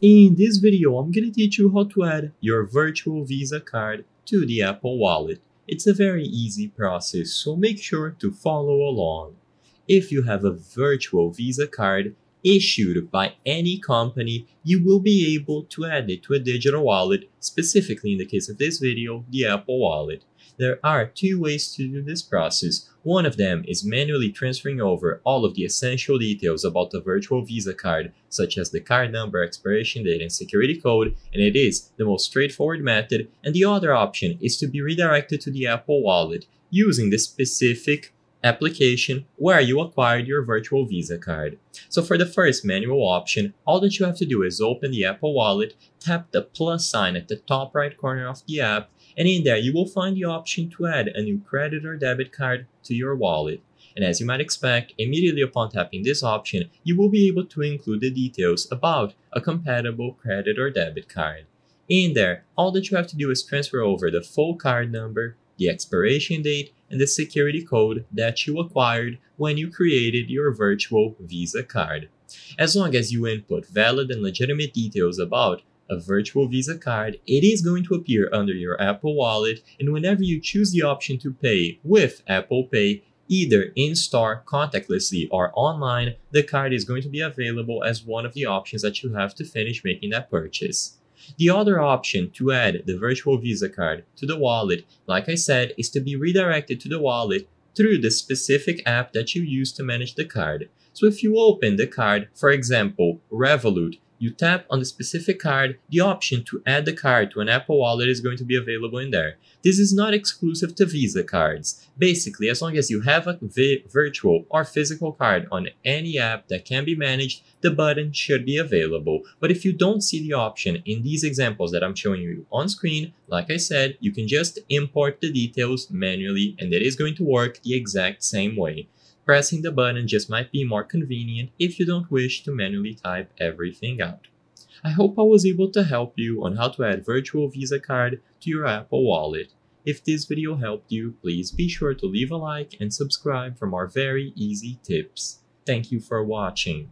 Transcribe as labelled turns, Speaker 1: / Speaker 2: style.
Speaker 1: In this video, I'm gonna teach you how to add your virtual Visa card to the Apple Wallet. It's a very easy process, so make sure to follow along. If you have a virtual Visa card, issued by any company, you will be able to add it to a digital wallet, specifically in the case of this video, the Apple Wallet. There are two ways to do this process. One of them is manually transferring over all of the essential details about the virtual Visa card, such as the card number, expiration date, and security code, and it is the most straightforward method. And the other option is to be redirected to the Apple Wallet using the specific application where you acquired your virtual Visa card. So for the first manual option, all that you have to do is open the Apple Wallet, tap the plus sign at the top right corner of the app, and in there you will find the option to add a new credit or debit card to your wallet. And as you might expect, immediately upon tapping this option, you will be able to include the details about a compatible credit or debit card. In there, all that you have to do is transfer over the full card number, the expiration date, and the security code that you acquired when you created your virtual Visa card. As long as you input valid and legitimate details about a virtual Visa card, it is going to appear under your Apple Wallet, and whenever you choose the option to pay with Apple Pay, either in-store, contactlessly, or online, the card is going to be available as one of the options that you have to finish making that purchase. The other option to add the virtual Visa card to the wallet, like I said, is to be redirected to the wallet through the specific app that you use to manage the card. So if you open the card, for example, Revolut, you tap on the specific card, the option to add the card to an Apple Wallet is going to be available in there. This is not exclusive to Visa cards. Basically, as long as you have a virtual or physical card on any app that can be managed, the button should be available. But if you don't see the option in these examples that I'm showing you on screen, like I said, you can just import the details manually and it is going to work the exact same way pressing the button just might be more convenient if you don't wish to manually type everything out. I hope I was able to help you on how to add virtual Visa card to your Apple Wallet. If this video helped you, please be sure to leave a like and subscribe for more very easy tips. Thank you for watching.